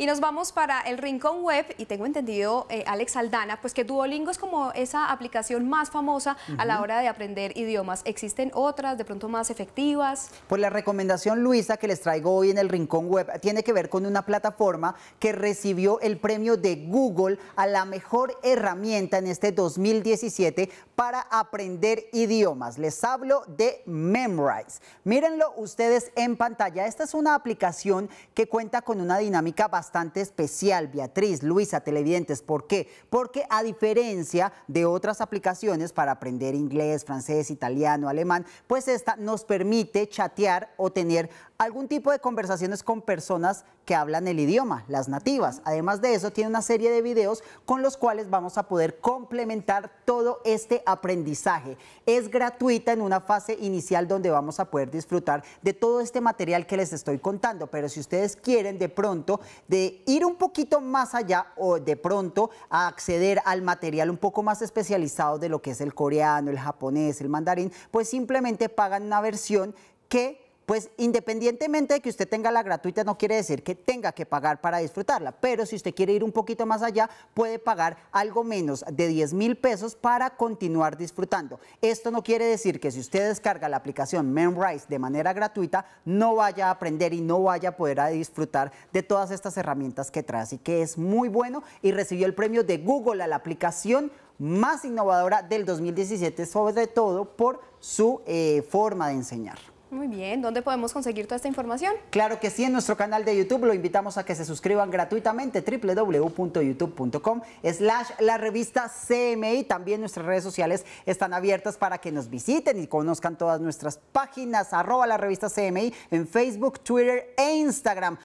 Y nos vamos para el Rincón Web y tengo entendido, eh, Alex Aldana, pues que Duolingo es como esa aplicación más famosa a la hora de aprender idiomas. ¿Existen otras de pronto más efectivas? Pues la recomendación, Luisa, que les traigo hoy en el Rincón Web tiene que ver con una plataforma que recibió el premio de Google a la mejor herramienta en este 2017 para aprender idiomas. Les hablo de Memrise. Mírenlo ustedes en pantalla. Esta es una aplicación que cuenta con una dinámica bastante bastante especial, Beatriz, Luisa, televidentes. ¿Por qué? Porque a diferencia de otras aplicaciones para aprender inglés, francés, italiano, alemán, pues esta nos permite chatear o tener algún tipo de conversaciones con personas que hablan el idioma, las nativas. Además de eso, tiene una serie de videos con los cuales vamos a poder complementar todo este aprendizaje. Es gratuita en una fase inicial donde vamos a poder disfrutar de todo este material que les estoy contando, pero si ustedes quieren de pronto de ir un poquito más allá o de pronto a acceder al material un poco más especializado de lo que es el coreano, el japonés, el mandarín, pues simplemente pagan una versión que pues independientemente de que usted tenga la gratuita, no quiere decir que tenga que pagar para disfrutarla, pero si usted quiere ir un poquito más allá, puede pagar algo menos de 10 mil pesos para continuar disfrutando. Esto no quiere decir que si usted descarga la aplicación Memrise de manera gratuita, no vaya a aprender y no vaya a poder disfrutar de todas estas herramientas que trae. Así que es muy bueno y recibió el premio de Google a la aplicación más innovadora del 2017, sobre todo por su eh, forma de enseñar. Muy bien, ¿dónde podemos conseguir toda esta información? Claro que sí, en nuestro canal de YouTube lo invitamos a que se suscriban gratuitamente www.youtube.com slash la revista CMI. También nuestras redes sociales están abiertas para que nos visiten y conozcan todas nuestras páginas, arroba la revista CMI en Facebook, Twitter e Instagram.